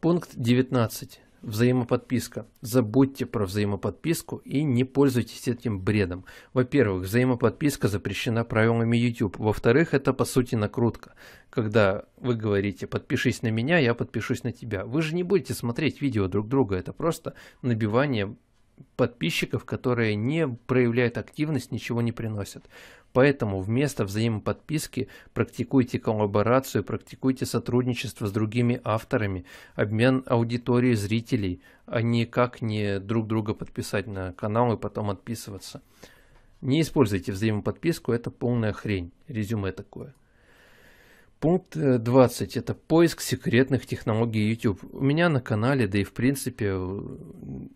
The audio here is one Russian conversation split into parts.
Пункт 19. Взаимоподписка. Забудьте про взаимоподписку и не пользуйтесь этим бредом. Во-первых, взаимоподписка запрещена правилами YouTube. Во-вторых, это по сути накрутка. Когда вы говорите «подпишись на меня, я подпишусь на тебя», вы же не будете смотреть видео друг друга. Это просто набивание подписчиков, которые не проявляют активность, ничего не приносят. Поэтому вместо взаимоподписки практикуйте коллаборацию, практикуйте сотрудничество с другими авторами, обмен аудиторией зрителей, а не как не друг друга подписать на канал и потом отписываться. Не используйте взаимоподписку, это полная хрень, резюме такое. Пункт 20 э, – это поиск секретных технологий YouTube. У меня на канале, да и в принципе, э,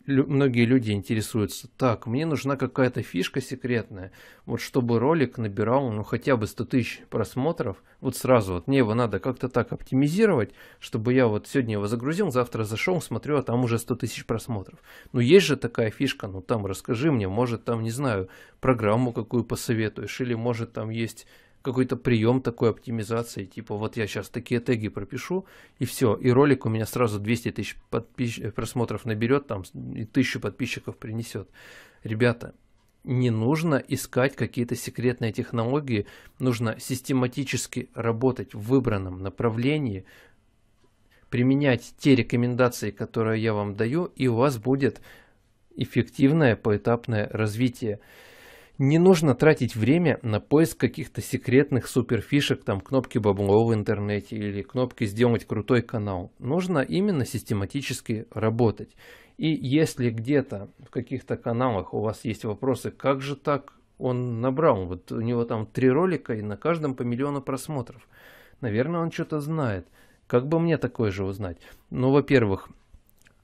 многие люди интересуются. Так, мне нужна какая-то фишка секретная, вот чтобы ролик набирал ну, хотя бы 100 тысяч просмотров, вот сразу вот мне его надо как-то так оптимизировать, чтобы я вот сегодня его загрузил, завтра зашел, смотрю, а там уже 100 тысяч просмотров. Ну есть же такая фишка, ну там расскажи мне, может там, не знаю, программу какую посоветуешь, или может там есть какой-то прием такой оптимизации, типа вот я сейчас такие теги пропишу, и все, и ролик у меня сразу 200 тысяч подписчиков э, просмотров наберет, там и тысячу подписчиков принесет. Ребята, не нужно искать какие-то секретные технологии, нужно систематически работать в выбранном направлении, применять те рекомендации, которые я вам даю, и у вас будет эффективное поэтапное развитие. Не нужно тратить время на поиск каких-то секретных суперфишек, там кнопки бабло в интернете или кнопки сделать крутой канал. Нужно именно систематически работать. И если где-то в каких-то каналах у вас есть вопросы, как же так он набрал, вот у него там три ролика и на каждом по миллиону просмотров. Наверное, он что-то знает. Как бы мне такое же узнать? Ну, во-первых,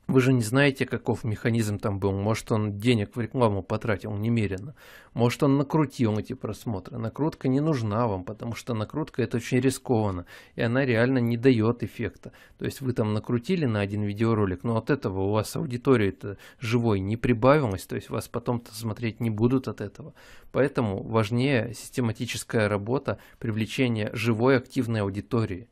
вы же не знаете, каков механизм там был. Может, он денег в рекламу потратил немерено. Может, он накрутил эти просмотры. Накрутка не нужна вам, потому что накрутка это очень рискованно. И она реально не дает эффекта. То есть вы там накрутили на один видеоролик, но от этого у вас аудитория это живой не прибавилась. То есть вас потом-то смотреть не будут от этого. Поэтому важнее систематическая работа привлечение живой активной аудитории,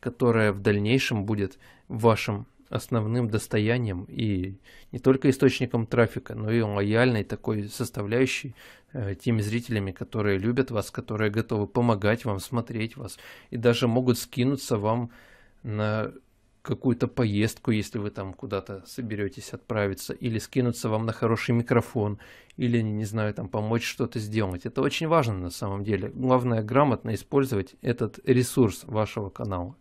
которая в дальнейшем будет вашим основным достоянием и не только источником трафика, но и лояльной такой составляющей э, теми зрителями, которые любят вас, которые готовы помогать вам, смотреть вас и даже могут скинуться вам на какую-то поездку, если вы там куда-то соберетесь отправиться, или скинуться вам на хороший микрофон, или, не знаю, там помочь что-то сделать. Это очень важно на самом деле. Главное грамотно использовать этот ресурс вашего канала.